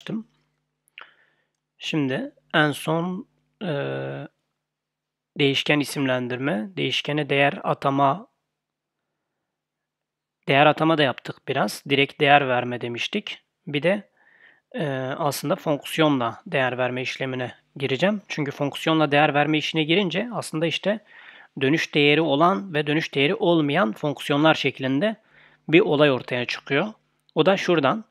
açtım. Şimdi en son e, değişken isimlendirme, değişkene değer atama değer atama da yaptık biraz. Direkt değer verme demiştik. Bir de e, aslında fonksiyonla değer verme işlemine gireceğim. Çünkü fonksiyonla değer verme işine girince aslında işte dönüş değeri olan ve dönüş değeri olmayan fonksiyonlar şeklinde bir olay ortaya çıkıyor. O da şuradan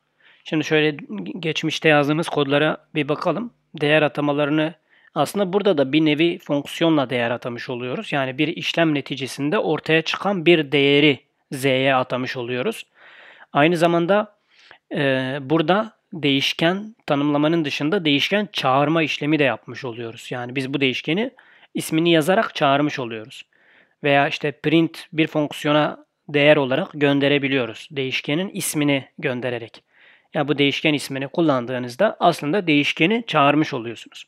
Şimdi şöyle geçmişte yazdığımız kodlara bir bakalım. Değer atamalarını aslında burada da bir nevi fonksiyonla değer atamış oluyoruz. Yani bir işlem neticesinde ortaya çıkan bir değeri z'ye atamış oluyoruz. Aynı zamanda e, burada değişken tanımlamanın dışında değişken çağırma işlemi de yapmış oluyoruz. Yani biz bu değişkeni ismini yazarak çağırmış oluyoruz. Veya işte print bir fonksiyona değer olarak gönderebiliyoruz. Değişkenin ismini göndererek yani bu değişken ismini kullandığınızda aslında değişkeni çağırmış oluyorsunuz.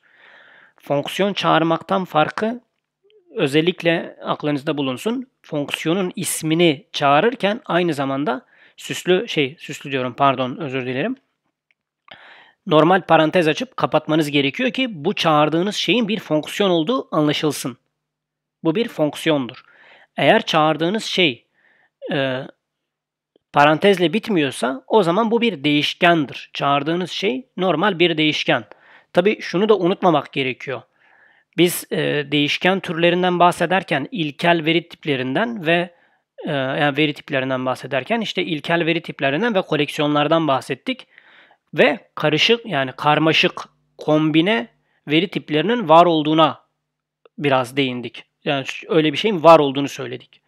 Fonksiyon çağırmaktan farkı özellikle aklınızda bulunsun. Fonksiyonun ismini çağırırken aynı zamanda süslü şey süslü diyorum pardon özür dilerim. Normal parantez açıp kapatmanız gerekiyor ki bu çağırdığınız şeyin bir fonksiyon olduğu anlaşılsın. Bu bir fonksiyondur. Eğer çağırdığınız şey e, parantezle bitmiyorsa o zaman bu bir değişkendir. Çağırdığınız şey normal bir değişken. Tabi şunu da unutmamak gerekiyor. Biz e, değişken türlerinden bahsederken ilkel veri tiplerinden ve e, yani veri tiplerinden bahsederken işte ilkel veri tiplerinden ve koleksiyonlardan bahsettik. Ve karışık yani karmaşık kombine veri tiplerinin var olduğuna biraz değindik. Yani öyle bir şeyin var olduğunu söyledik.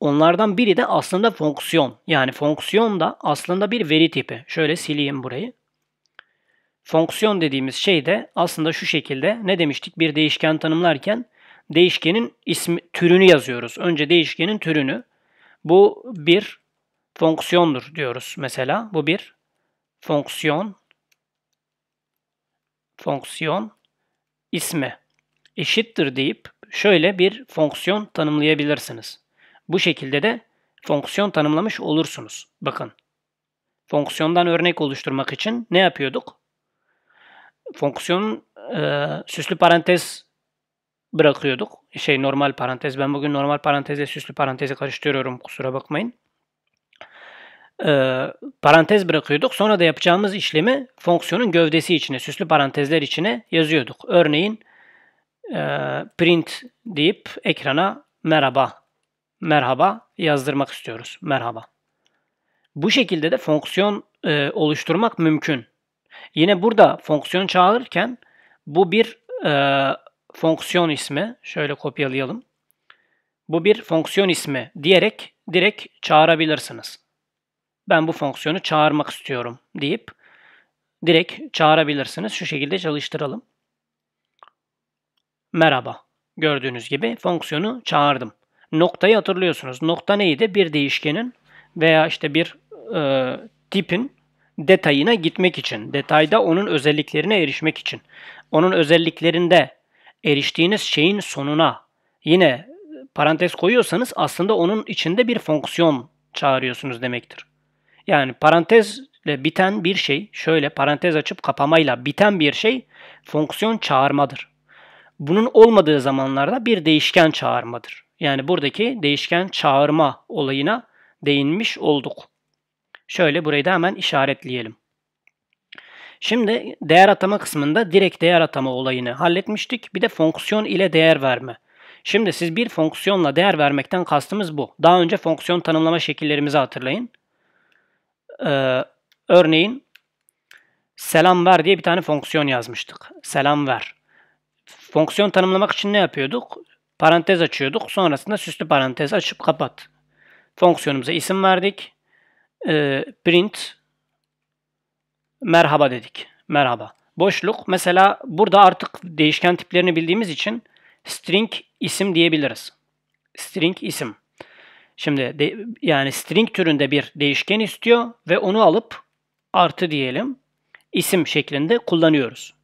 Onlardan biri de aslında fonksiyon. Yani fonksiyon da aslında bir veri tipi. Şöyle sileyim burayı. Fonksiyon dediğimiz şey de aslında şu şekilde ne demiştik bir değişken tanımlarken değişkenin ismi türünü yazıyoruz. Önce değişkenin türünü. Bu bir fonksiyondur diyoruz mesela. Bu bir fonksiyon fonksiyon ismi eşittir deyip şöyle bir fonksiyon tanımlayabilirsiniz. Bu şekilde de fonksiyon tanımlamış olursunuz. Bakın. Fonksiyondan örnek oluşturmak için ne yapıyorduk? Fonksiyonun e, süslü parantez bırakıyorduk. Şey normal parantez. Ben bugün normal parantezle süslü parantezi karıştırıyorum. Kusura bakmayın. E, parantez bırakıyorduk. Sonra da yapacağımız işlemi fonksiyonun gövdesi içine, süslü parantezler içine yazıyorduk. Örneğin e, print deyip ekrana merhaba merhaba yazdırmak istiyoruz. Merhaba. Bu şekilde de fonksiyon e, oluşturmak mümkün. Yine burada fonksiyon çağırırken bu bir e, fonksiyon ismi. Şöyle kopyalayalım. Bu bir fonksiyon ismi diyerek direkt çağırabilirsiniz. Ben bu fonksiyonu çağırmak istiyorum deyip direkt çağırabilirsiniz. Şu şekilde çalıştıralım. Merhaba. Gördüğünüz gibi fonksiyonu çağırdım. Noktayı hatırlıyorsunuz. Nokta neydi? Bir değişkenin veya işte bir e, tipin detayına gitmek için, detayda onun özelliklerine erişmek için, onun özelliklerinde eriştiğiniz şeyin sonuna yine parantez koyuyorsanız aslında onun içinde bir fonksiyon çağırıyorsunuz demektir. Yani parantezle biten bir şey, şöyle parantez açıp kapamayla biten bir şey fonksiyon çağırmadır. Bunun olmadığı zamanlarda bir değişken çağırmadır. Yani buradaki değişken çağırma olayına değinmiş olduk. Şöyle burayı da hemen işaretleyelim. Şimdi değer atama kısmında direkt değer atama olayını halletmiştik. Bir de fonksiyon ile değer verme. Şimdi siz bir fonksiyonla değer vermekten kastımız bu. Daha önce fonksiyon tanımlama şekillerimizi hatırlayın. Ee, örneğin selam ver diye bir tane fonksiyon yazmıştık. Selam ver. Fonksiyon tanımlamak için ne yapıyorduk? Parantez açıyorduk. Sonrasında süslü parantez açıp kapat. Fonksiyonumuza isim verdik. E, print merhaba dedik. Merhaba. Boşluk. Mesela burada artık değişken tiplerini bildiğimiz için string isim diyebiliriz. String isim. Şimdi de, yani string türünde bir değişken istiyor ve onu alıp artı diyelim isim şeklinde kullanıyoruz.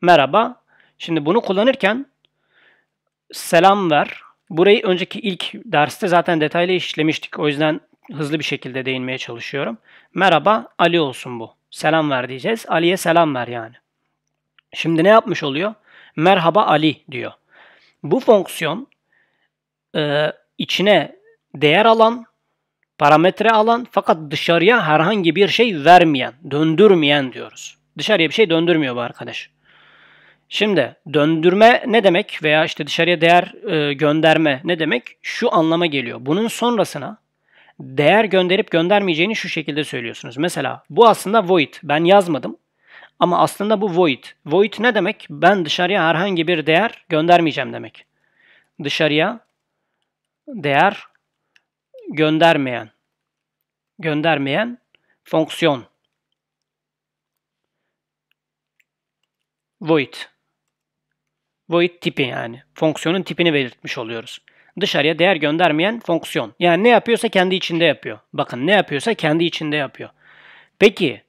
Merhaba. Şimdi bunu kullanırken selam ver. Burayı önceki ilk derste zaten detaylı işlemiştik. O yüzden hızlı bir şekilde değinmeye çalışıyorum. Merhaba Ali olsun bu. Selam ver diyeceğiz. Ali'ye selam ver yani. Şimdi ne yapmış oluyor? Merhaba Ali diyor. Bu fonksiyon e, içine değer alan, parametre alan fakat dışarıya herhangi bir şey vermeyen, döndürmeyen diyoruz. Dışarıya bir şey döndürmüyor bu arkadaş. Şimdi döndürme ne demek veya işte dışarıya değer e, gönderme ne demek? Şu anlama geliyor. Bunun sonrasına değer gönderip göndermeyeceğini şu şekilde söylüyorsunuz. Mesela bu aslında void. Ben yazmadım. Ama aslında bu void. Void ne demek? Ben dışarıya herhangi bir değer göndermeyeceğim demek. Dışarıya değer göndermeyen göndermeyen fonksiyon void void tipi yani fonksiyonun tipini belirtmiş oluyoruz. Dışarıya değer göndermeyen fonksiyon. Yani ne yapıyorsa kendi içinde yapıyor. Bakın ne yapıyorsa kendi içinde yapıyor. Peki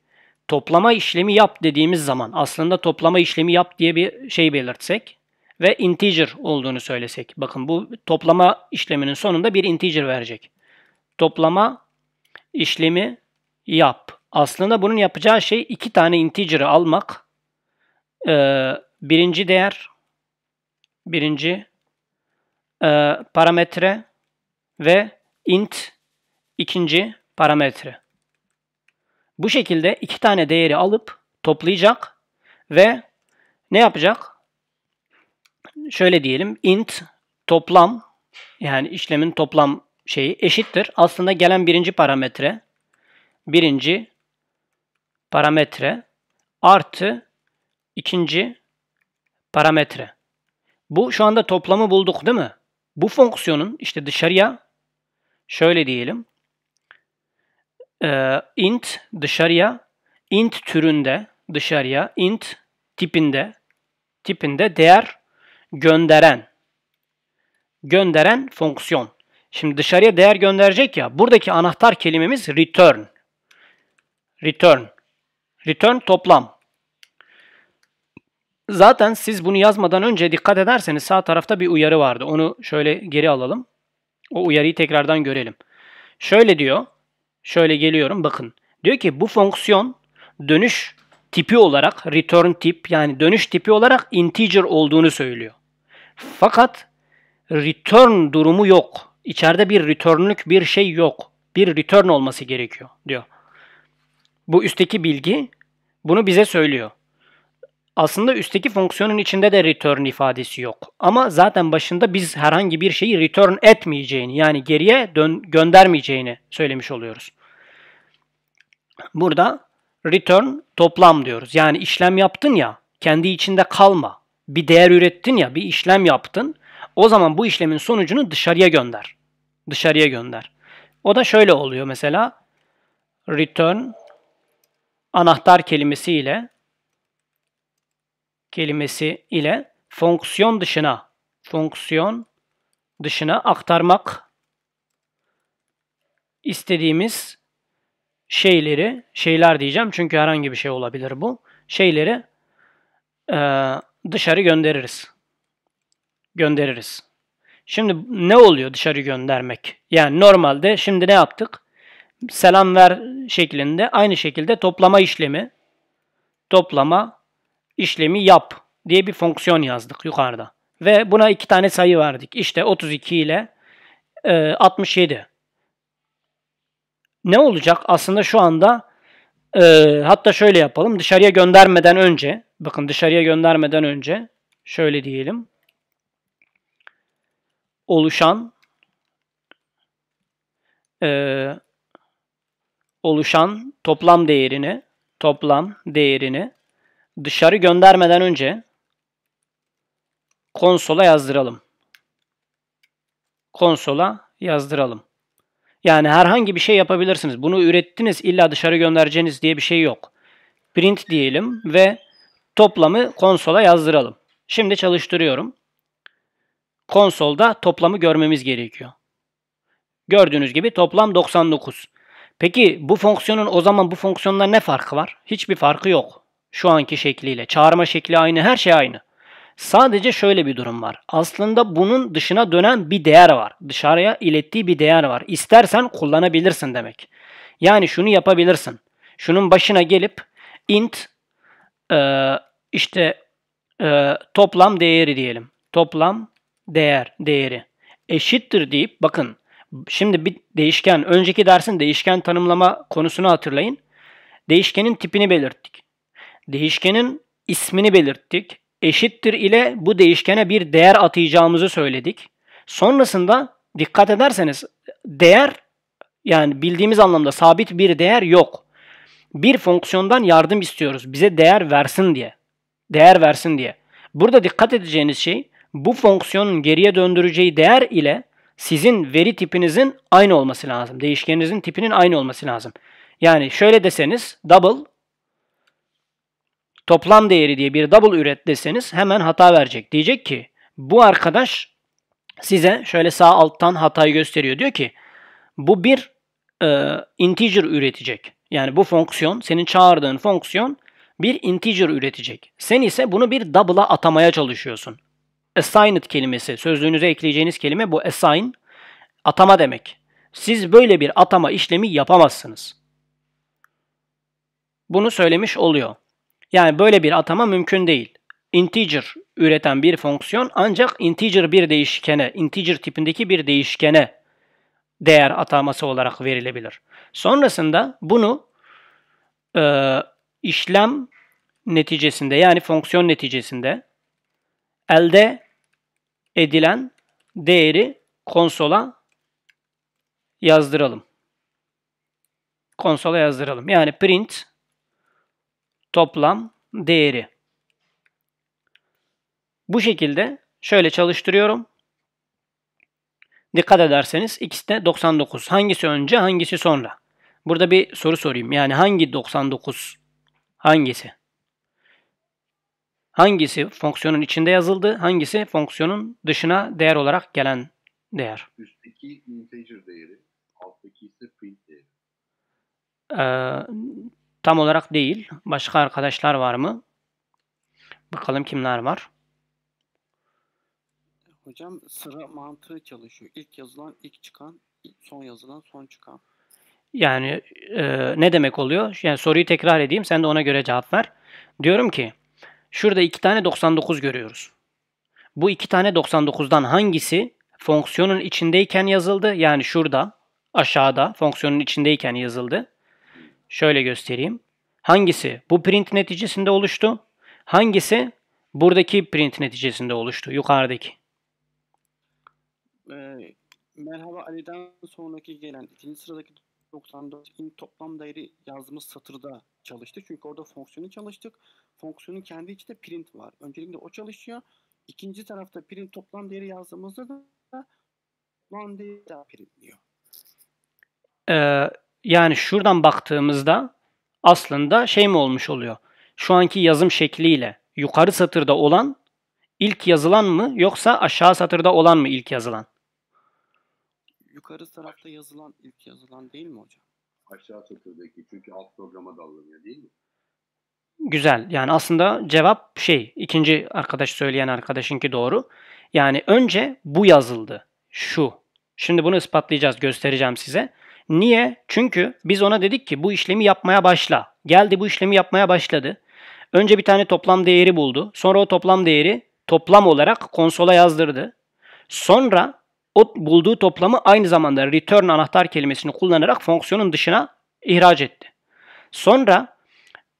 toplama işlemi yap dediğimiz zaman aslında toplama işlemi yap diye bir şey belirtsek ve integer olduğunu söylesek. Bakın bu toplama işleminin sonunda bir integer verecek. Toplama işlemi yap. Aslında bunun yapacağı şey iki tane integer'ı almak. Ee, birinci değer birinci e, parametre ve int ikinci parametre. Bu şekilde iki tane değeri alıp toplayacak ve ne yapacak? Şöyle diyelim int toplam yani işlemin toplam şeyi eşittir. Aslında gelen birinci parametre birinci parametre artı ikinci parametre. Bu şu anda toplamı bulduk değil mi? Bu fonksiyonun işte dışarıya şöyle diyelim. E, int dışarıya int türünde dışarıya int tipinde tipinde değer gönderen gönderen fonksiyon. Şimdi dışarıya değer gönderecek ya. Buradaki anahtar kelimemiz return. Return. Return toplam. Zaten siz bunu yazmadan önce dikkat ederseniz sağ tarafta bir uyarı vardı. Onu şöyle geri alalım. O uyarıyı tekrardan görelim. Şöyle diyor. Şöyle geliyorum bakın. Diyor ki bu fonksiyon dönüş tipi olarak return tip yani dönüş tipi olarak integer olduğunu söylüyor. Fakat return durumu yok. İçeride bir returnlük bir şey yok. Bir return olması gerekiyor diyor. Bu üstteki bilgi bunu bize söylüyor. Aslında üstteki fonksiyonun içinde de return ifadesi yok. Ama zaten başında biz herhangi bir şeyi return etmeyeceğini yani geriye dön- göndermeyeceğini söylemiş oluyoruz. Burada return toplam diyoruz. Yani işlem yaptın ya kendi içinde kalma. Bir değer ürettin ya bir işlem yaptın. O zaman bu işlemin sonucunu dışarıya gönder. Dışarıya gönder. O da şöyle oluyor mesela return anahtar kelimesiyle kelimesi ile fonksiyon dışına fonksiyon dışına aktarmak istediğimiz şeyleri şeyler diyeceğim çünkü herhangi bir şey olabilir bu şeyleri e, dışarı göndeririz göndeririz. Şimdi ne oluyor dışarı göndermek? Yani normalde şimdi ne yaptık? Selam ver şeklinde aynı şekilde toplama işlemi toplama işlemi yap diye bir fonksiyon yazdık yukarıda. Ve buna iki tane sayı verdik. İşte 32 ile e, 67. Ne olacak? Aslında şu anda e, hatta şöyle yapalım. Dışarıya göndermeden önce bakın dışarıya göndermeden önce şöyle diyelim. Oluşan e, oluşan toplam değerini toplam değerini dışarı göndermeden önce konsola yazdıralım. Konsola yazdıralım. Yani herhangi bir şey yapabilirsiniz. Bunu ürettiniz illa dışarı göndereceğiniz diye bir şey yok. Print diyelim ve toplamı konsola yazdıralım. Şimdi çalıştırıyorum. Konsolda toplamı görmemiz gerekiyor. Gördüğünüz gibi toplam 99. Peki bu fonksiyonun o zaman bu fonksiyonla ne farkı var? Hiçbir farkı yok. Şu anki şekliyle. Çağırma şekli aynı, her şey aynı. Sadece şöyle bir durum var. Aslında bunun dışına dönen bir değer var. Dışarıya ilettiği bir değer var. İstersen kullanabilirsin demek. Yani şunu yapabilirsin. Şunun başına gelip int e, işte e, toplam değeri diyelim. Toplam değer değeri eşittir deyip bakın şimdi bir değişken önceki dersin değişken tanımlama konusunu hatırlayın. Değişkenin tipini belirttik. Değişkenin ismini belirttik. Eşittir ile bu değişkene bir değer atayacağımızı söyledik. Sonrasında dikkat ederseniz değer yani bildiğimiz anlamda sabit bir değer yok. Bir fonksiyondan yardım istiyoruz. Bize değer versin diye. Değer versin diye. Burada dikkat edeceğiniz şey bu fonksiyonun geriye döndüreceği değer ile sizin veri tipinizin aynı olması lazım. Değişkeninizin tipinin aynı olması lazım. Yani şöyle deseniz double toplam değeri diye bir double üret deseniz hemen hata verecek. Diyecek ki bu arkadaş size şöyle sağ alttan hatayı gösteriyor. Diyor ki bu bir e, integer üretecek. Yani bu fonksiyon senin çağırdığın fonksiyon bir integer üretecek. Sen ise bunu bir double'a atamaya çalışıyorsun. Assigned kelimesi sözlüğünüze ekleyeceğiniz kelime bu assign atama demek. Siz böyle bir atama işlemi yapamazsınız. Bunu söylemiş oluyor. Yani böyle bir atama mümkün değil. Integer üreten bir fonksiyon ancak integer bir değişkene, integer tipindeki bir değişkene değer ataması olarak verilebilir. Sonrasında bunu e, işlem neticesinde yani fonksiyon neticesinde elde edilen değeri konsola yazdıralım. Konsola yazdıralım. Yani print toplam değeri. Bu şekilde şöyle çalıştırıyorum. Dikkat ederseniz ikisi de 99. Hangisi önce hangisi sonra? Burada bir soru sorayım. Yani hangi 99 hangisi? Hangisi fonksiyonun içinde yazıldı? Hangisi fonksiyonun dışına değer olarak gelen değer? Üstteki integer değeri, alttaki ise print değeri. Ee, Tam olarak değil. Başka arkadaşlar var mı? Bakalım kimler var? Hocam sıra mantığı çalışıyor. İlk yazılan ilk çıkan, son yazılan son çıkan. Yani e, ne demek oluyor? Yani soruyu tekrar edeyim. Sen de ona göre cevap ver. Diyorum ki şurada iki tane 99 görüyoruz. Bu iki tane 99'dan hangisi fonksiyonun içindeyken yazıldı? Yani şurada aşağıda fonksiyonun içindeyken yazıldı. Şöyle göstereyim. Hangisi bu print neticesinde oluştu? Hangisi buradaki print neticesinde oluştu? Yukarıdaki. Ee, merhaba Ali'den sonraki gelen ikinci sıradaki 94 in toplam değeri yazdığımız satırda çalıştı. Çünkü orada fonksiyonu çalıştık. Fonksiyonun kendi içinde print var. Öncelikle o çalışıyor. İkinci tarafta print toplam değeri yazdığımızda da toplam değeri daha printliyor. Ee, yani şuradan baktığımızda aslında şey mi olmuş oluyor? Şu anki yazım şekliyle yukarı satırda olan ilk yazılan mı yoksa aşağı satırda olan mı ilk yazılan? Yukarı tarafta yazılan ilk yazılan değil mi hocam? Aşağı satırdaki çünkü alt programa dallanıyor değil mi? Güzel. Yani aslında cevap şey ikinci arkadaş söyleyen arkadaşınki doğru. Yani önce bu yazıldı. Şu. Şimdi bunu ispatlayacağız, göstereceğim size. Niye? Çünkü biz ona dedik ki bu işlemi yapmaya başla. Geldi bu işlemi yapmaya başladı. Önce bir tane toplam değeri buldu. Sonra o toplam değeri toplam olarak konsola yazdırdı. Sonra o bulduğu toplamı aynı zamanda return anahtar kelimesini kullanarak fonksiyonun dışına ihraç etti. Sonra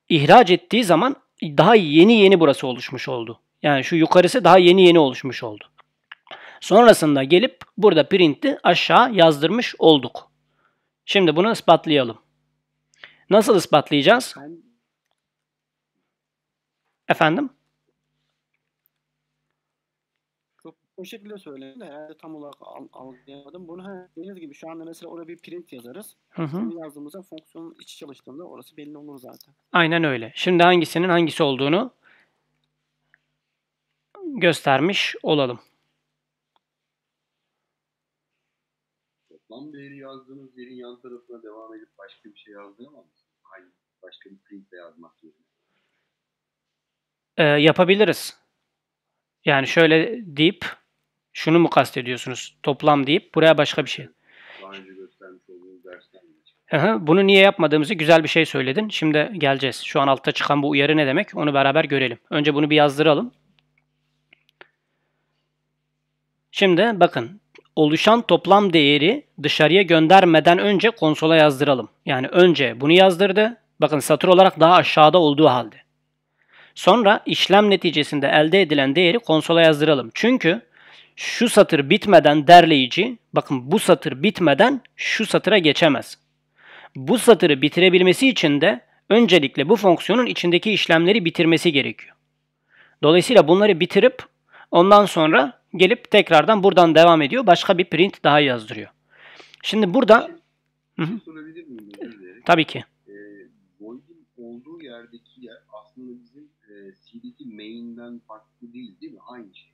ihraç ettiği zaman daha yeni yeni burası oluşmuş oldu. Yani şu yukarısı daha yeni yeni oluşmuş oldu. Sonrasında gelip burada print'i aşağı yazdırmış olduk. Şimdi bunu ispatlayalım. Nasıl ispatlayacağız? Efendim? Çok bu şekilde söyleyin herhalde tam olarak anlayamadım. Bunu hani dediğiniz gibi şu anda mesela oraya bir print yazarız. Hı hı. Bunu yazdığımızda fonksiyonun içi çalıştığında orası belli olur zaten. Aynen öyle. Şimdi hangisinin hangisi olduğunu göstermiş olalım. toplam değeri yazdığınız yerin yan tarafına devam edip başka bir şey yazdıramaz mısınız? Aynı başka bir printle yazmak yerine. Ee, yapabiliriz. Yani şöyle deyip şunu mu kastediyorsunuz? Toplam deyip buraya başka bir şey. Daha önce göstermiş olduğunuz dersten bunu niye yapmadığımızı güzel bir şey söyledin. Şimdi geleceğiz. Şu an altta çıkan bu uyarı ne demek? Onu beraber görelim. Önce bunu bir yazdıralım. Şimdi bakın oluşan toplam değeri dışarıya göndermeden önce konsola yazdıralım. Yani önce bunu yazdırdı. Bakın satır olarak daha aşağıda olduğu halde. Sonra işlem neticesinde elde edilen değeri konsola yazdıralım. Çünkü şu satır bitmeden derleyici, bakın bu satır bitmeden şu satıra geçemez. Bu satırı bitirebilmesi için de öncelikle bu fonksiyonun içindeki işlemleri bitirmesi gerekiyor. Dolayısıyla bunları bitirip Ondan sonra gelip tekrardan buradan devam ediyor. Başka bir print daha yazdırıyor. Şimdi burada Hı -hı. Şey miyim? E, tabii ki. E, Void'in olduğu yerdeki yer aslında bizim e, C'deki main'den farklı değil değil mi? Aynı şey.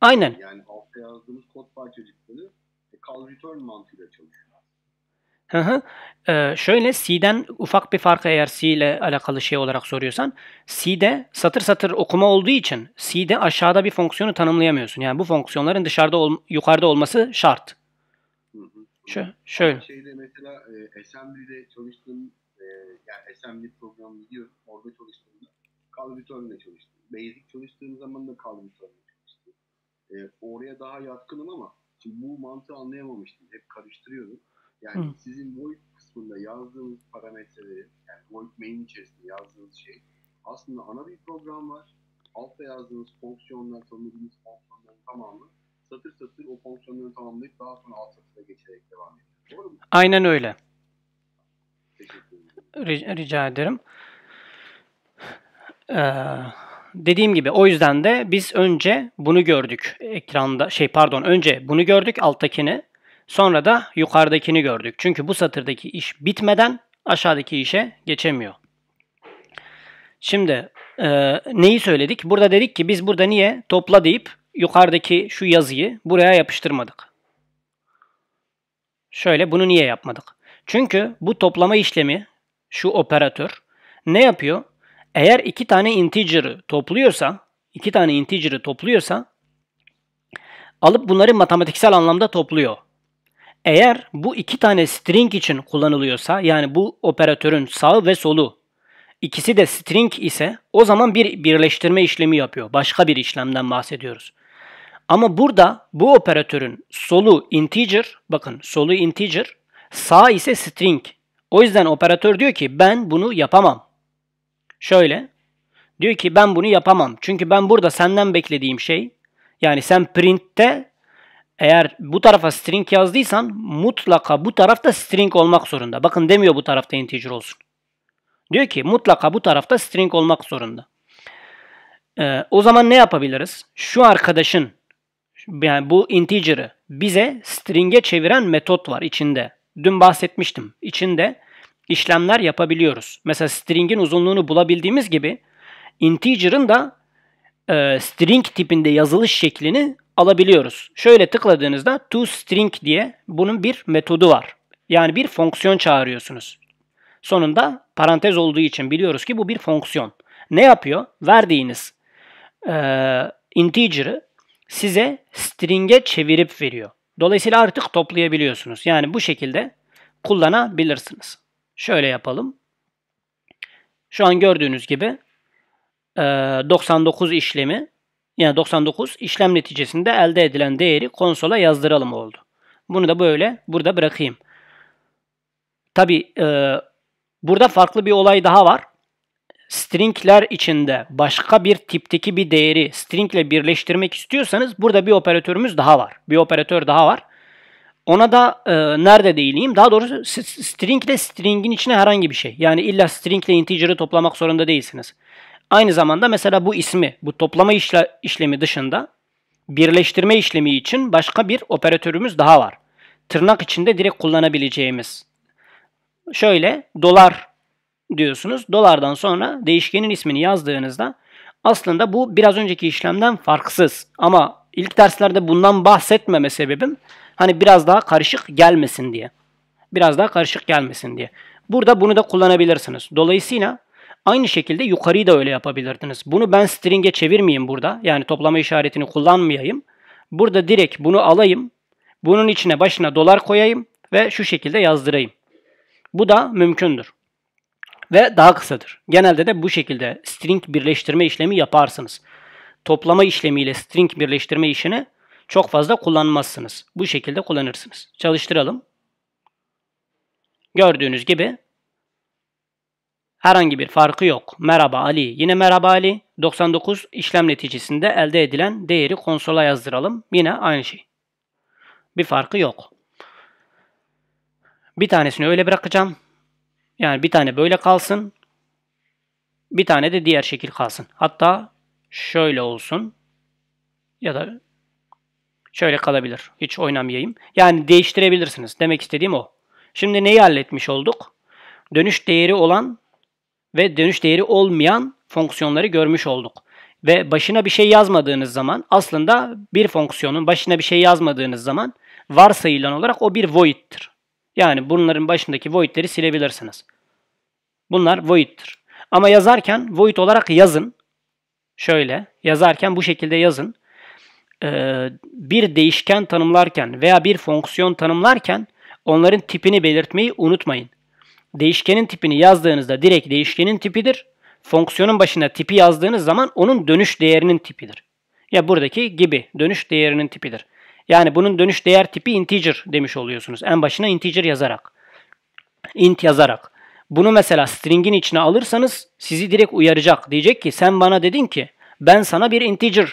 Aynen. Yani altta yazdığımız kod parçacıkları e, call return mantığıyla çalışıyor. Hı hı. Ee, şöyle C'den ufak bir farkı eğer C ile alakalı şey olarak soruyorsan C'de satır satır okuma olduğu için C'de aşağıda bir fonksiyonu tanımlayamıyorsun. Yani bu fonksiyonların dışarıda ol, yukarıda olması şart. Hı hı. Şu, şöyle. Şeyde mesela e, Assembly'de çalıştığım e, yani Assembly programı biliyorum. Orada çalıştığımda Calvitor'la çalıştım. Basic çalıştığım zaman da Calvitor'la çalıştım. E, oraya daha yatkınım ama şimdi bu mantığı anlayamamıştım. Hep karıştırıyordum. Yani Hı. sizin VoIP kısmında yazdığınız parametreleri, yani VoIP main içerisinde yazdığınız şey aslında ana bir program var. Altta yazdığınız fonksiyonlar, tanımladığınız fonksiyonların tamamı satır satır o fonksiyonları tamamlayıp daha sonra alt satıra geçerek devam ediyor. Doğru mu? Aynen öyle. Rica, rica ederim. Ee, dediğim gibi o yüzden de biz önce bunu gördük ekranda şey pardon önce bunu gördük alttakini Sonra da yukarıdakini gördük. Çünkü bu satırdaki iş bitmeden aşağıdaki işe geçemiyor. Şimdi e, neyi söyledik? Burada dedik ki biz burada niye topla deyip yukarıdaki şu yazıyı buraya yapıştırmadık. Şöyle bunu niye yapmadık? Çünkü bu toplama işlemi şu operatör ne yapıyor? Eğer iki tane integer'ı topluyorsa, iki tane integer'ı topluyorsa alıp bunları matematiksel anlamda topluyor. Eğer bu iki tane string için kullanılıyorsa yani bu operatörün sağ ve solu ikisi de string ise o zaman bir birleştirme işlemi yapıyor. Başka bir işlemden bahsediyoruz. Ama burada bu operatörün solu integer, bakın solu integer, sağ ise string. O yüzden operatör diyor ki ben bunu yapamam. Şöyle diyor ki ben bunu yapamam. Çünkü ben burada senden beklediğim şey yani sen print'te eğer bu tarafa string yazdıysan mutlaka bu tarafta string olmak zorunda. Bakın demiyor bu tarafta integer olsun. Diyor ki mutlaka bu tarafta string olmak zorunda. Ee, o zaman ne yapabiliriz? Şu arkadaşın yani bu integer'ı bize string'e çeviren metot var içinde. Dün bahsetmiştim. İçinde işlemler yapabiliyoruz. Mesela string'in uzunluğunu bulabildiğimiz gibi integer'ın da e, string tipinde yazılış şeklini alabiliyoruz. Şöyle tıkladığınızda toString diye bunun bir metodu var. Yani bir fonksiyon çağırıyorsunuz. Sonunda parantez olduğu için biliyoruz ki bu bir fonksiyon. Ne yapıyor? Verdiğiniz e, integer'ı size string'e çevirip veriyor. Dolayısıyla artık toplayabiliyorsunuz. Yani bu şekilde kullanabilirsiniz. Şöyle yapalım. Şu an gördüğünüz gibi e, 99 işlemi yani 99 işlem neticesinde elde edilen değeri konsola yazdıralım oldu. Bunu da böyle burada bırakayım. Tabi e, burada farklı bir olay daha var. Stringler içinde başka bir tipteki bir değeri stringle birleştirmek istiyorsanız burada bir operatörümüz daha var. Bir operatör daha var. Ona da e, nerede değineyim? Daha doğrusu string ile stringin içine herhangi bir şey. Yani illa string ile integer'ı toplamak zorunda değilsiniz. Aynı zamanda mesela bu ismi, bu toplama işle, işlemi dışında birleştirme işlemi için başka bir operatörümüz daha var. Tırnak içinde direkt kullanabileceğimiz. Şöyle dolar diyorsunuz. Dolardan sonra değişkenin ismini yazdığınızda aslında bu biraz önceki işlemden farksız. Ama ilk derslerde bundan bahsetmeme sebebim hani biraz daha karışık gelmesin diye. Biraz daha karışık gelmesin diye. Burada bunu da kullanabilirsiniz. Dolayısıyla Aynı şekilde yukarıyı da öyle yapabilirdiniz. Bunu ben string'e çevirmeyeyim burada. Yani toplama işaretini kullanmayayım. Burada direkt bunu alayım. Bunun içine başına dolar koyayım ve şu şekilde yazdırayım. Bu da mümkündür. Ve daha kısadır. Genelde de bu şekilde string birleştirme işlemi yaparsınız. Toplama işlemiyle string birleştirme işini çok fazla kullanmazsınız. Bu şekilde kullanırsınız. Çalıştıralım. Gördüğünüz gibi Herhangi bir farkı yok. Merhaba Ali. Yine merhaba Ali. 99 işlem neticesinde elde edilen değeri konsola yazdıralım. Yine aynı şey. Bir farkı yok. Bir tanesini öyle bırakacağım. Yani bir tane böyle kalsın. Bir tane de diğer şekil kalsın. Hatta şöyle olsun. Ya da şöyle kalabilir. Hiç oynamayayım. Yani değiştirebilirsiniz. Demek istediğim o. Şimdi neyi halletmiş olduk? Dönüş değeri olan ve dönüş değeri olmayan fonksiyonları görmüş olduk. Ve başına bir şey yazmadığınız zaman aslında bir fonksiyonun başına bir şey yazmadığınız zaman varsayılan olarak o bir void'tir. Yani bunların başındaki void'leri silebilirsiniz. Bunlar void'tir. Ama yazarken void olarak yazın. Şöyle yazarken bu şekilde yazın. Ee, bir değişken tanımlarken veya bir fonksiyon tanımlarken onların tipini belirtmeyi unutmayın değişkenin tipini yazdığınızda direkt değişkenin tipidir. Fonksiyonun başına tipi yazdığınız zaman onun dönüş değerinin tipidir. Ya buradaki gibi dönüş değerinin tipidir. Yani bunun dönüş değer tipi integer demiş oluyorsunuz. En başına integer yazarak. int yazarak. Bunu mesela string'in içine alırsanız sizi direkt uyaracak. Diyecek ki sen bana dedin ki ben sana bir integer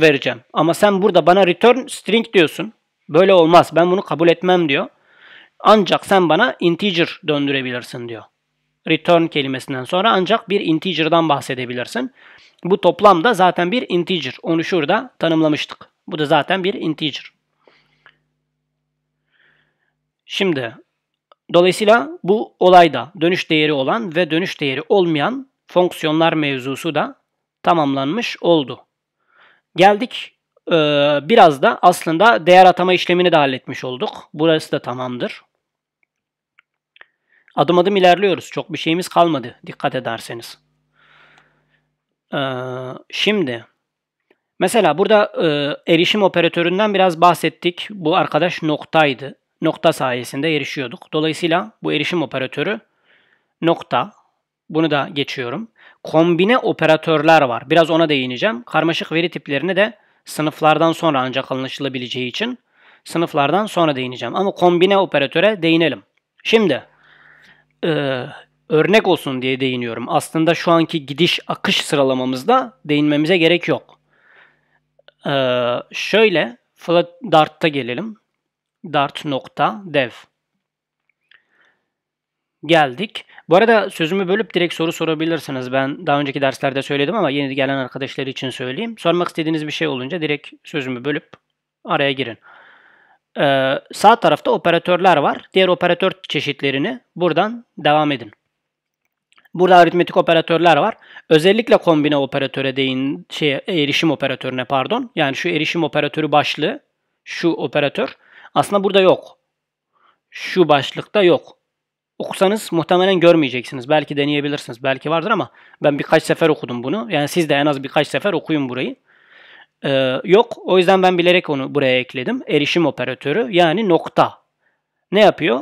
vereceğim. Ama sen burada bana return string diyorsun. Böyle olmaz. Ben bunu kabul etmem diyor. Ancak sen bana integer döndürebilirsin diyor. Return kelimesinden sonra ancak bir integer'dan bahsedebilirsin. Bu toplam da zaten bir integer. Onu şurada tanımlamıştık. Bu da zaten bir integer. Şimdi dolayısıyla bu olayda dönüş değeri olan ve dönüş değeri olmayan fonksiyonlar mevzusu da tamamlanmış oldu. Geldik biraz da aslında değer atama işlemini de halletmiş olduk. Burası da tamamdır. Adım adım ilerliyoruz. Çok bir şeyimiz kalmadı dikkat ederseniz. Ee, şimdi mesela burada e, erişim operatöründen biraz bahsettik. Bu arkadaş noktaydı. Nokta sayesinde erişiyorduk. Dolayısıyla bu erişim operatörü nokta. Bunu da geçiyorum. Kombine operatörler var. Biraz ona değineceğim. Karmaşık veri tiplerini de sınıflardan sonra ancak anlaşılabileceği için sınıflardan sonra değineceğim. Ama kombine operatöre değinelim. Şimdi e, örnek olsun diye değiniyorum. Aslında şu anki gidiş akış sıralamamızda değinmemize gerek yok. E, şöyle Dart'ta gelelim. Dart.dev geldik. Bu arada sözümü bölüp direkt soru sorabilirsiniz. Ben daha önceki derslerde söyledim ama yeni gelen arkadaşlar için söyleyeyim. Sormak istediğiniz bir şey olunca direkt sözümü bölüp araya girin. Ee, sağ tarafta operatörler var. Diğer operatör çeşitlerini buradan devam edin. Burada aritmetik operatörler var. Özellikle kombine operatöre değin şey erişim operatörüne pardon. Yani şu erişim operatörü başlığı şu operatör aslında burada yok. Şu başlıkta yok. Okusanız muhtemelen görmeyeceksiniz. Belki deneyebilirsiniz. Belki vardır ama ben birkaç sefer okudum bunu. Yani siz de en az birkaç sefer okuyun burayı e, yok. O yüzden ben bilerek onu buraya ekledim. Erişim operatörü yani nokta. Ne yapıyor?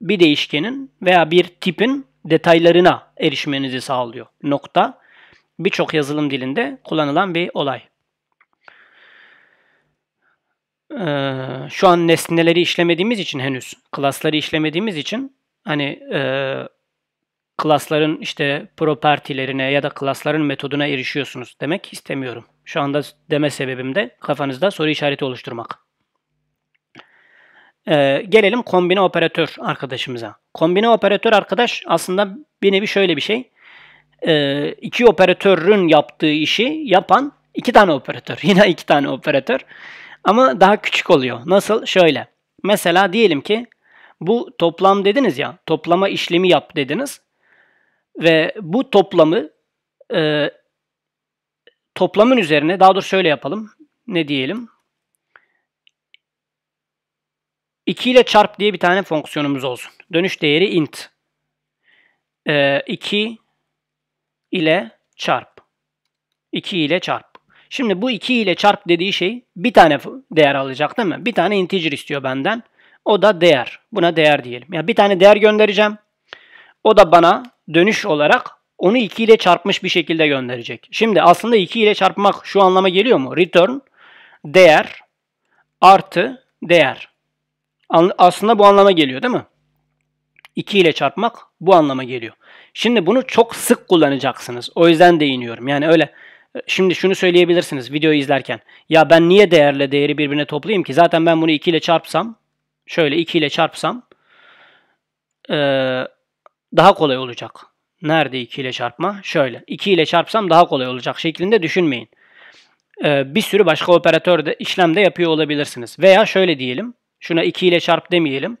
Bir değişkenin veya bir tipin detaylarına erişmenizi sağlıyor. Nokta birçok yazılım dilinde kullanılan bir olay. Ee, şu an nesneleri işlemediğimiz için henüz, klasları işlemediğimiz için hani e, klasların işte propertilerine ya da klasların metoduna erişiyorsunuz demek istemiyorum. Şu anda deme sebebim de kafanızda soru işareti oluşturmak. Ee, gelelim kombine operatör arkadaşımıza. Kombine operatör arkadaş aslında bir nevi şöyle bir şey. Ee, iki operatörün yaptığı işi yapan iki tane operatör. Yine iki tane operatör. Ama daha küçük oluyor. Nasıl? Şöyle. Mesela diyelim ki bu toplam dediniz ya. Toplama işlemi yap dediniz. Ve bu toplamı e, toplamın üzerine daha doğrusu şöyle yapalım. Ne diyelim? 2 ile çarp diye bir tane fonksiyonumuz olsun. Dönüş değeri int. Ee, 2 ile çarp. 2 ile çarp. Şimdi bu 2 ile çarp dediği şey bir tane değer alacak değil mi? Bir tane integer istiyor benden. O da değer. Buna değer diyelim. Yani bir tane değer göndereceğim. O da bana dönüş olarak onu 2 ile çarpmış bir şekilde gönderecek. Şimdi aslında 2 ile çarpmak şu anlama geliyor mu? Return değer artı değer. Aslında bu anlama geliyor değil mi? 2 ile çarpmak bu anlama geliyor. Şimdi bunu çok sık kullanacaksınız. O yüzden değiniyorum. Yani öyle şimdi şunu söyleyebilirsiniz videoyu izlerken. Ya ben niye değerle değeri birbirine toplayayım ki? Zaten ben bunu 2 ile çarpsam şöyle 2 ile çarpsam daha kolay olacak. Nerede 2 ile çarpma? Şöyle. 2 ile çarpsam daha kolay olacak şeklinde düşünmeyin. Ee, bir sürü başka operatörde işlemde yapıyor olabilirsiniz. Veya şöyle diyelim. Şuna 2 ile çarp demeyelim.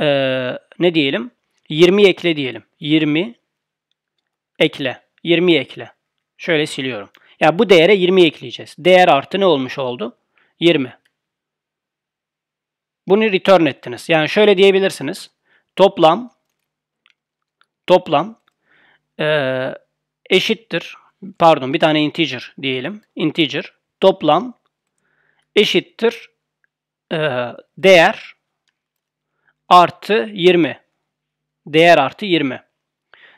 Ee, ne diyelim? 20 ekle diyelim. 20 ekle. 20 ekle. Şöyle siliyorum. Ya yani bu değere 20 ekleyeceğiz. Değer artı ne olmuş oldu? 20. Bunu return ettiniz. Yani şöyle diyebilirsiniz. Toplam toplam e, eşittir. Pardon bir tane integer diyelim. Integer toplam eşittir e, değer artı 20. Değer artı 20.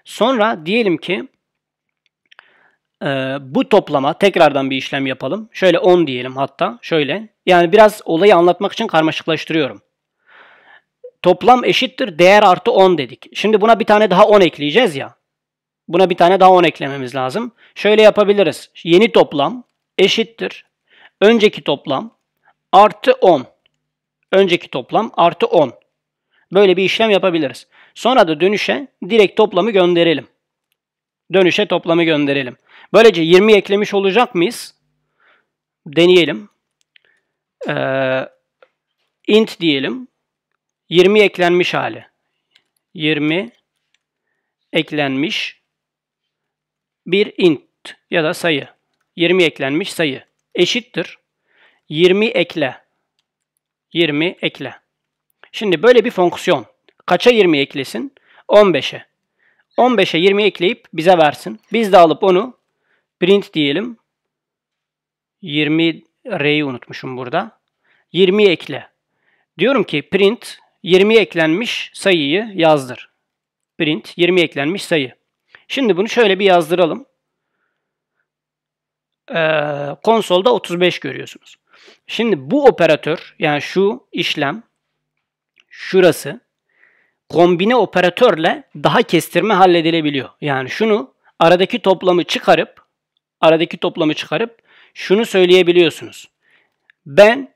Sonra diyelim ki e, bu toplama tekrardan bir işlem yapalım. Şöyle 10 diyelim hatta. Şöyle. Yani biraz olayı anlatmak için karmaşıklaştırıyorum. Toplam eşittir değer artı 10 dedik. Şimdi buna bir tane daha 10 ekleyeceğiz ya. Buna bir tane daha 10 eklememiz lazım. Şöyle yapabiliriz. Yeni toplam eşittir. Önceki toplam artı 10. Önceki toplam artı 10. Böyle bir işlem yapabiliriz. Sonra da dönüşe direkt toplamı gönderelim. Dönüşe toplamı gönderelim. Böylece 20 eklemiş olacak mıyız? Deneyelim. Ee, int diyelim. 20 eklenmiş hali. 20 eklenmiş bir int ya da sayı. 20 eklenmiş sayı eşittir. 20 ekle. 20 ekle. Şimdi böyle bir fonksiyon. Kaça 20 eklesin? 15'e. 15'e 20 ekleyip bize versin. Biz de alıp onu print diyelim. 20 R'yi unutmuşum burada. 20 ekle. Diyorum ki print 20 eklenmiş sayıyı yazdır. Print 20 eklenmiş sayı. Şimdi bunu şöyle bir yazdıralım. Ee, konsolda 35 görüyorsunuz. Şimdi bu operatör yani şu işlem şurası kombine operatörle daha kestirme halledilebiliyor. Yani şunu aradaki toplamı çıkarıp aradaki toplamı çıkarıp şunu söyleyebiliyorsunuz. Ben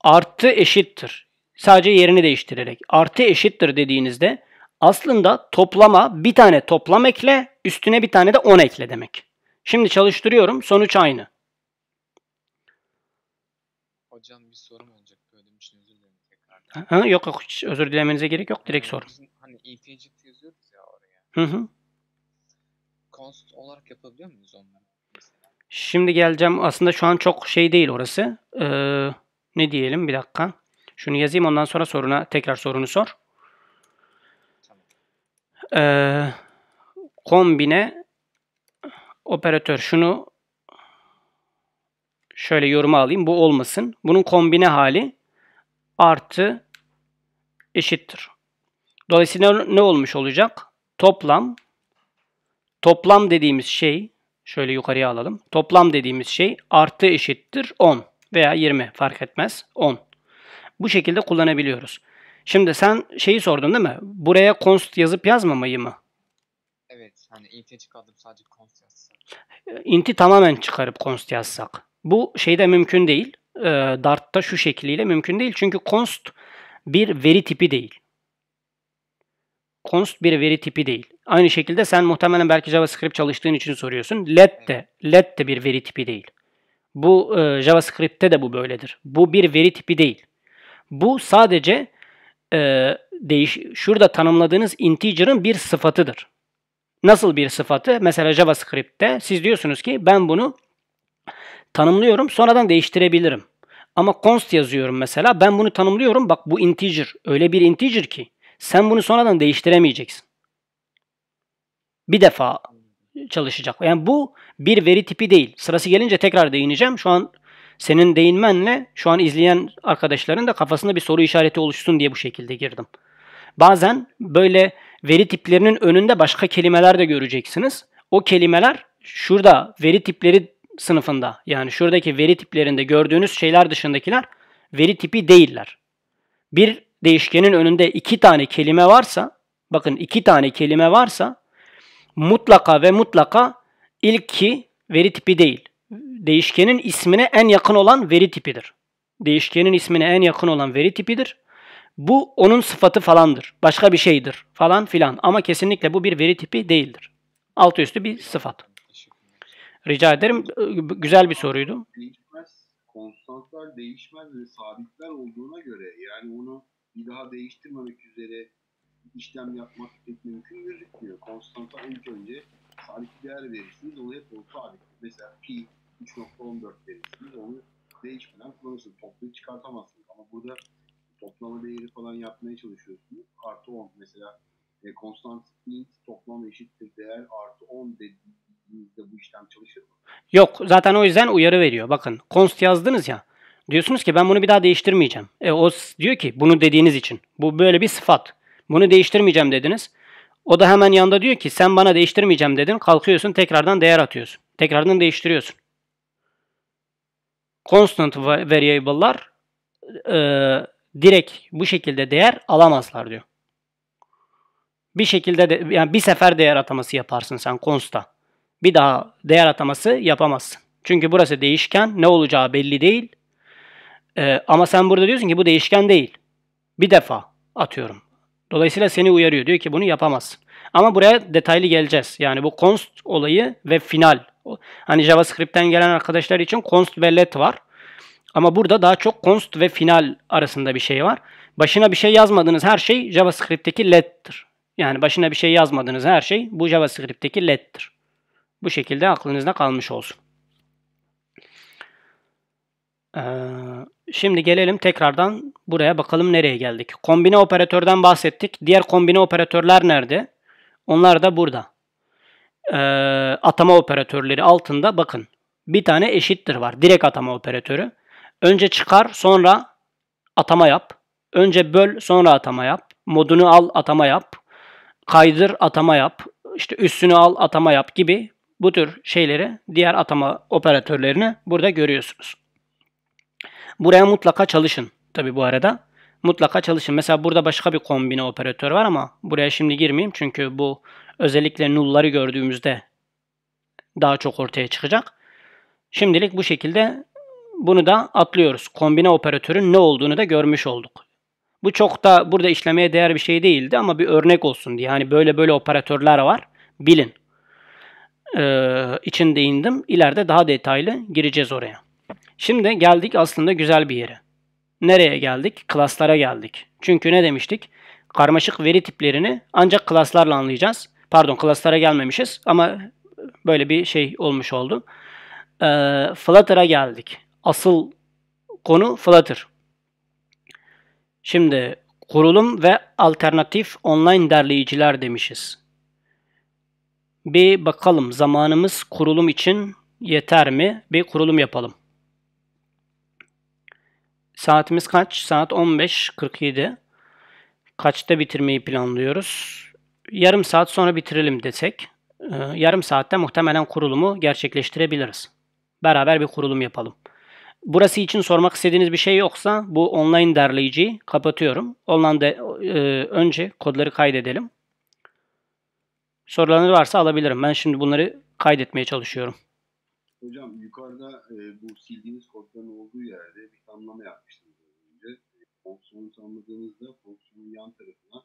artı eşittir. Sadece yerini değiştirerek artı eşittir dediğinizde aslında toplama bir tane toplam ekle, üstüne bir tane de 10 ekle demek. Şimdi çalıştırıyorum. Sonuç aynı. Hocam bir sorum olacak. Böldüğüm için şey özür dilerim tekrardan. Ha, yok yok hiç özür dilemenize gerek yok. Direkt ee, sorun. Bizim hani integer e yazıyoruz ya oraya. Hı hı. Const olarak yapabiliyor muyuz onları? Şimdi geleceğim. Aslında şu an çok şey değil orası. Ee, ne diyelim bir dakika. Şunu yazayım ondan sonra soruna tekrar sorunu sor e, kombine operatör şunu şöyle yoruma alayım. Bu olmasın. Bunun kombine hali artı eşittir. Dolayısıyla ne olmuş olacak? Toplam toplam dediğimiz şey şöyle yukarıya alalım. Toplam dediğimiz şey artı eşittir 10 veya 20 fark etmez 10. Bu şekilde kullanabiliyoruz. Şimdi sen şeyi sordun değil mi? Buraya const yazıp yazmamayı mı? Evet. Hani int'e çıkardım sadece const yazsak. Ee, int'i tamamen çıkarıp const yazsak. Bu şeyde mümkün değil. E, Dart'ta şu şekliyle mümkün değil. Çünkü const bir veri tipi değil. Const bir veri tipi değil. Aynı şekilde sen muhtemelen belki JavaScript çalıştığın için soruyorsun. Let de, let de bir veri tipi değil. Bu e, JavaScript'te de bu böyledir. Bu bir veri tipi değil. Bu sadece e, değiş şurada tanımladığınız integer'ın bir sıfatıdır. Nasıl bir sıfatı? Mesela JavaScript'te siz diyorsunuz ki ben bunu tanımlıyorum sonradan değiştirebilirim. Ama const yazıyorum mesela ben bunu tanımlıyorum bak bu integer öyle bir integer ki sen bunu sonradan değiştiremeyeceksin. Bir defa çalışacak. Yani bu bir veri tipi değil. Sırası gelince tekrar değineceğim. Şu an senin değinmenle şu an izleyen arkadaşların da kafasında bir soru işareti oluşsun diye bu şekilde girdim. Bazen böyle veri tiplerinin önünde başka kelimeler de göreceksiniz. O kelimeler şurada veri tipleri sınıfında yani şuradaki veri tiplerinde gördüğünüz şeyler dışındakiler veri tipi değiller. Bir değişkenin önünde iki tane kelime varsa bakın iki tane kelime varsa mutlaka ve mutlaka ilki veri tipi değil değişkenin ismine en yakın olan veri tipidir. Değişkenin ismine en yakın olan veri tipidir. Bu onun sıfatı falandır. Başka bir şeydir falan filan. Ama kesinlikle bu bir veri tipi değildir. Alt üstü bir sıfat. Rica ederim. Güzel bir soruydu. Değişmez. Konstantlar değişmez ve sabitler olduğuna göre yani onu bir daha değiştirmemek üzere işlem yapmak pek mümkün gözükmüyor. Konstanta ilk önce sabit değer verirsiniz. O hep o sabit. Mesela pi 3.14 verirsiniz. Onu değişmeden kullanırsınız. Toplayıp çıkartamazsınız. Ama burada toplama değeri falan yapmaya çalışıyorsun Artı 10 mesela e, constant int toplam eşittir değer artı 10 dediğinizde bu işlem çalışır mı? Yok. Zaten o yüzden uyarı veriyor. Bakın const yazdınız ya. Diyorsunuz ki ben bunu bir daha değiştirmeyeceğim. E, o diyor ki bunu dediğiniz için. Bu böyle bir sıfat. Bunu değiştirmeyeceğim dediniz. O da hemen yanında diyor ki sen bana değiştirmeyeceğim dedin. Kalkıyorsun tekrardan değer atıyorsun. Tekrardan değiştiriyorsun constant variable'lar e, direkt bu şekilde değer alamazlar diyor. Bir şekilde de, yani bir sefer değer ataması yaparsın sen const'a. Bir daha değer ataması yapamazsın. Çünkü burası değişken ne olacağı belli değil. E, ama sen burada diyorsun ki bu değişken değil. Bir defa atıyorum. Dolayısıyla seni uyarıyor. Diyor ki bunu yapamazsın. Ama buraya detaylı geleceğiz. Yani bu const olayı ve final. Hani JavaScript'ten gelen arkadaşlar için const ve let var. Ama burada daha çok const ve final arasında bir şey var. Başına bir şey yazmadığınız her şey JavaScript'teki let'tir. Yani başına bir şey yazmadığınız her şey bu JavaScript'teki let'tir. Bu şekilde aklınızda kalmış olsun. Ee, şimdi gelelim tekrardan buraya bakalım nereye geldik. Kombine operatörden bahsettik. Diğer kombine operatörler nerede? Onlar da burada. E, atama operatörleri altında bakın. Bir tane eşittir var. Direkt atama operatörü. Önce çıkar sonra atama yap. Önce böl sonra atama yap. Modunu al atama yap. Kaydır atama yap. İşte üstünü al atama yap gibi bu tür şeyleri diğer atama operatörlerini burada görüyorsunuz. Buraya mutlaka çalışın tabi bu arada mutlaka çalışın. Mesela burada başka bir kombine operatör var ama buraya şimdi girmeyeyim. Çünkü bu özellikle nullları gördüğümüzde daha çok ortaya çıkacak. Şimdilik bu şekilde bunu da atlıyoruz. Kombine operatörün ne olduğunu da görmüş olduk. Bu çok da burada işlemeye değer bir şey değildi ama bir örnek olsun diye. Yani böyle böyle operatörler var. Bilin. Ee, içinde indim. İleride daha detaylı gireceğiz oraya. Şimdi geldik aslında güzel bir yere nereye geldik? Klaslara geldik. Çünkü ne demiştik? Karmaşık veri tiplerini ancak klaslarla anlayacağız. Pardon klaslara gelmemişiz ama böyle bir şey olmuş oldu. Ee, Flutter'a geldik. Asıl konu Flutter. Şimdi kurulum ve alternatif online derleyiciler demişiz. Bir bakalım zamanımız kurulum için yeter mi? Bir kurulum yapalım. Saatimiz kaç? Saat 15.47. Kaçta bitirmeyi planlıyoruz? Yarım saat sonra bitirelim desek, e, yarım saatte muhtemelen kurulumu gerçekleştirebiliriz. Beraber bir kurulum yapalım. Burası için sormak istediğiniz bir şey yoksa bu online derleyiciyi kapatıyorum. Ondan da e, önce kodları kaydedelim. Sorularınız varsa alabilirim. Ben şimdi bunları kaydetmeye çalışıyorum. Hocam yukarıda e, bu sildiğiniz kodların olduğu yerde bir tamlama yapmıştınız önce. E, fonksiyonu tanımladığınızda fonksiyonun yan tarafına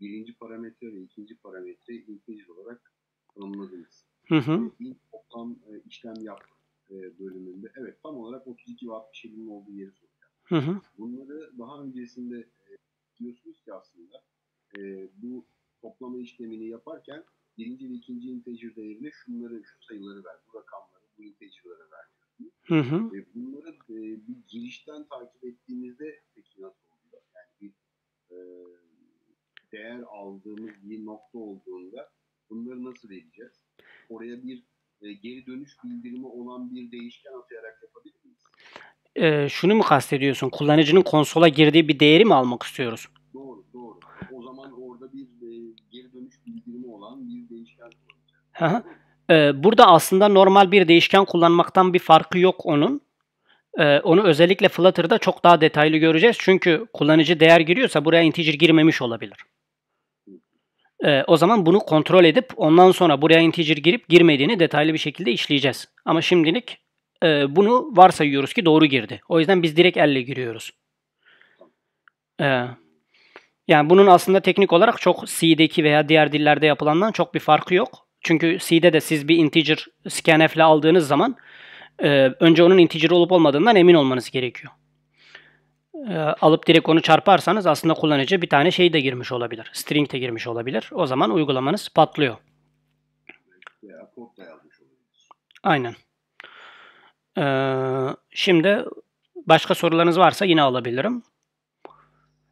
birinci parametre ve ikinci parametre integer olarak tanımladınız. Hı hı. E, İlk toplam e, işlem yap e, bölümünde evet tam olarak 32 bir 67'nin olduğu yeri soracağım. Hı hı. Bunları daha öncesinde e, diyorsunuz ki aslında e, bu toplama işlemini yaparken birinci ve ikinci integer değerine şunları, şu sayıları ver, bu rakamları mültecilere vermiyor. Hı hı. E, bunları e, bir girişten takip ettiğimizde peki nasıl oluyor? Yani bir e, değer aldığımız bir nokta olduğunda bunları nasıl vereceğiz? Oraya bir e, geri dönüş bildirimi olan bir değişken atayarak yapabilir miyiz? E, şunu mu kastediyorsun? Kullanıcının konsola girdiği bir değeri mi almak istiyoruz? Doğru, doğru. O zaman orada bir e, geri dönüş bildirimi olan bir değişken kullanacağız. Ee, burada aslında normal bir değişken kullanmaktan bir farkı yok onun. Ee, onu özellikle Flutter'da çok daha detaylı göreceğiz. Çünkü kullanıcı değer giriyorsa buraya integer girmemiş olabilir. Ee, o zaman bunu kontrol edip ondan sonra buraya integer girip girmediğini detaylı bir şekilde işleyeceğiz. Ama şimdilik e, bunu varsayıyoruz ki doğru girdi. O yüzden biz direkt elle giriyoruz. Ee, yani bunun aslında teknik olarak çok C'deki veya diğer dillerde yapılandan çok bir farkı yok. Çünkü C'de de siz bir integer scanf ile aldığınız zaman e, önce onun integer olup olmadığından emin olmanız gerekiyor. E, alıp direkt onu çarparsanız aslında kullanıcı bir tane şey de girmiş olabilir. String de girmiş olabilir. O zaman uygulamanız patlıyor. Aynen. Ee, şimdi başka sorularınız varsa yine alabilirim.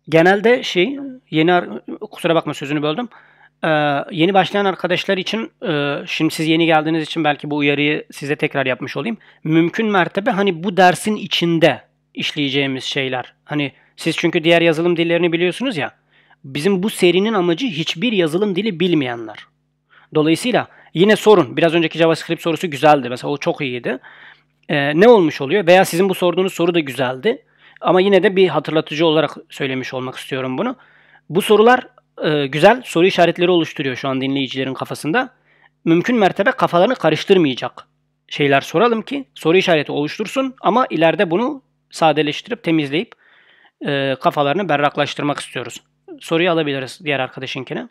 Genelde şey yeni kusura bakma sözünü böldüm. Ee, yeni başlayan arkadaşlar için, e, şimdi siz yeni geldiğiniz için belki bu uyarıyı size tekrar yapmış olayım. Mümkün mertebe hani bu dersin içinde işleyeceğimiz şeyler. Hani siz çünkü diğer yazılım dillerini biliyorsunuz ya. Bizim bu serinin amacı hiçbir yazılım dili bilmeyenler. Dolayısıyla yine sorun. Biraz önceki JavaScript sorusu güzeldi. Mesela o çok iyiydi. Ee, ne olmuş oluyor? Veya sizin bu sorduğunuz soru da güzeldi. Ama yine de bir hatırlatıcı olarak söylemiş olmak istiyorum bunu. Bu sorular e, güzel soru işaretleri oluşturuyor şu an dinleyicilerin kafasında. Mümkün mertebe kafalarını karıştırmayacak şeyler soralım ki soru işareti oluştursun ama ileride bunu sadeleştirip temizleyip e, kafalarını berraklaştırmak istiyoruz. Soruyu alabiliriz diğer arkadaşınkine.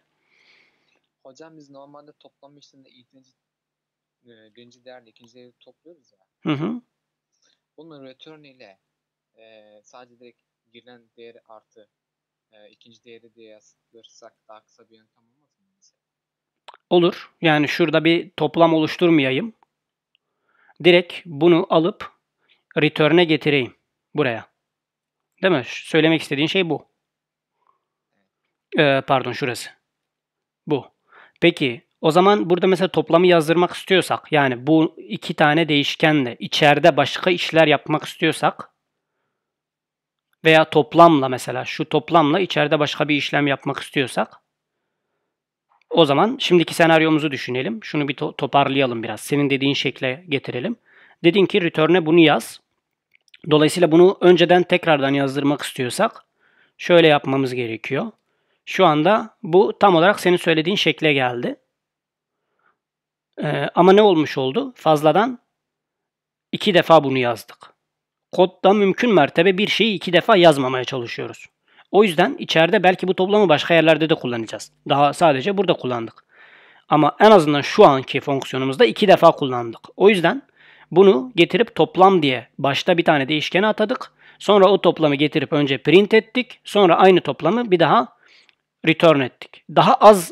Hocam biz normalde toplam işlemde ikinci, e, birinci değerle ikinci değeri topluyoruz ya. Hı hı. Bunun return ile e, sadece direkt girilen değeri artı e, ikinci değeri diye yazdırsak daha kısa bir yöntem olmaz mı? Olur. Yani şurada bir toplam oluşturmayayım. Direkt bunu alıp return'e getireyim buraya. Değil mi? Söylemek istediğin şey bu. Ee, pardon şurası. Bu. Peki o zaman burada mesela toplamı yazdırmak istiyorsak yani bu iki tane değişkenle içeride başka işler yapmak istiyorsak veya toplamla mesela şu toplamla içeride başka bir işlem yapmak istiyorsak o zaman şimdiki senaryomuzu düşünelim. Şunu bir to toparlayalım biraz. Senin dediğin şekle getirelim. Dedin ki return'e bunu yaz. Dolayısıyla bunu önceden tekrardan yazdırmak istiyorsak şöyle yapmamız gerekiyor. Şu anda bu tam olarak senin söylediğin şekle geldi. Ee, ama ne olmuş oldu? Fazladan iki defa bunu yazdık kodda mümkün mertebe bir şeyi iki defa yazmamaya çalışıyoruz. O yüzden içeride belki bu toplamı başka yerlerde de kullanacağız. Daha sadece burada kullandık. Ama en azından şu anki fonksiyonumuzda iki defa kullandık. O yüzden bunu getirip toplam diye başta bir tane değişkene atadık. Sonra o toplamı getirip önce print ettik. Sonra aynı toplamı bir daha return ettik. Daha az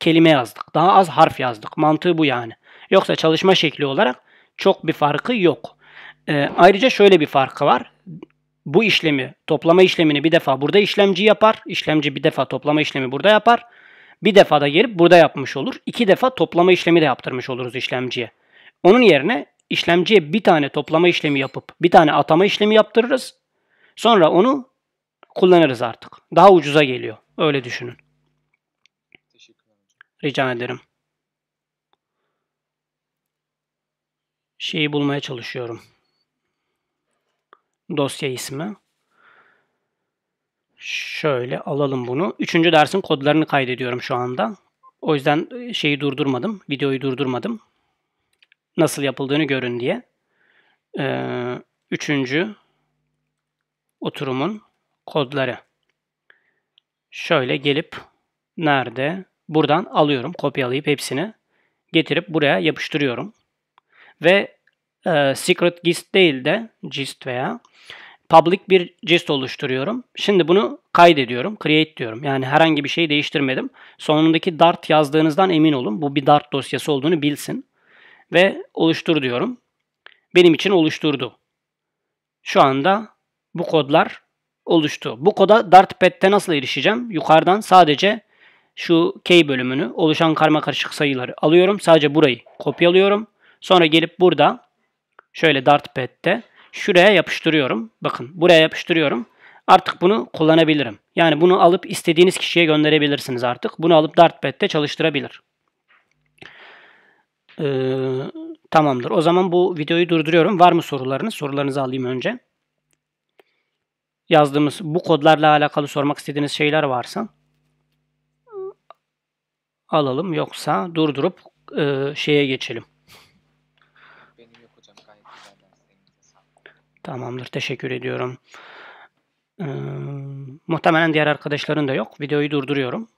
kelime yazdık. Daha az harf yazdık. Mantığı bu yani. Yoksa çalışma şekli olarak çok bir farkı yok. E, ayrıca şöyle bir farkı var. Bu işlemi, toplama işlemini bir defa burada işlemci yapar. İşlemci bir defa toplama işlemi burada yapar. Bir defa da gelip burada yapmış olur. İki defa toplama işlemi de yaptırmış oluruz işlemciye. Onun yerine işlemciye bir tane toplama işlemi yapıp bir tane atama işlemi yaptırırız. Sonra onu kullanırız artık. Daha ucuza geliyor. Öyle düşünün. Rica ederim. Şeyi bulmaya çalışıyorum dosya ismi. Şöyle alalım bunu. Üçüncü dersin kodlarını kaydediyorum şu anda. O yüzden e, şeyi durdurmadım. Videoyu durdurmadım. Nasıl yapıldığını görün diye. Ee, üçüncü oturumun kodları. Şöyle gelip nerede? Buradan alıyorum. Kopyalayıp hepsini getirip buraya yapıştırıyorum. Ve e, secret gist değil de gist veya public bir gist oluşturuyorum. Şimdi bunu kaydediyorum. Create diyorum. Yani herhangi bir şeyi değiştirmedim. Sonundaki dart yazdığınızdan emin olun. Bu bir dart dosyası olduğunu bilsin. Ve oluştur diyorum. Benim için oluşturdu. Şu anda bu kodlar oluştu. Bu koda dart Dartpad'de nasıl erişeceğim? Yukarıdan sadece şu key bölümünü oluşan karma karışık sayıları alıyorum. Sadece burayı kopyalıyorum. Sonra gelip burada şöyle Dartpad'de şuraya yapıştırıyorum. Bakın buraya yapıştırıyorum. Artık bunu kullanabilirim. Yani bunu alıp istediğiniz kişiye gönderebilirsiniz artık. Bunu alıp Dartpad'de çalıştırabilir. Ee, tamamdır. O zaman bu videoyu durduruyorum. Var mı sorularınız? Sorularınızı alayım önce. Yazdığımız bu kodlarla alakalı sormak istediğiniz şeyler varsa alalım. Yoksa durdurup e, şeye geçelim. Tamamdır. Teşekkür ediyorum. Ee, muhtemelen diğer arkadaşların da yok. Videoyu durduruyorum.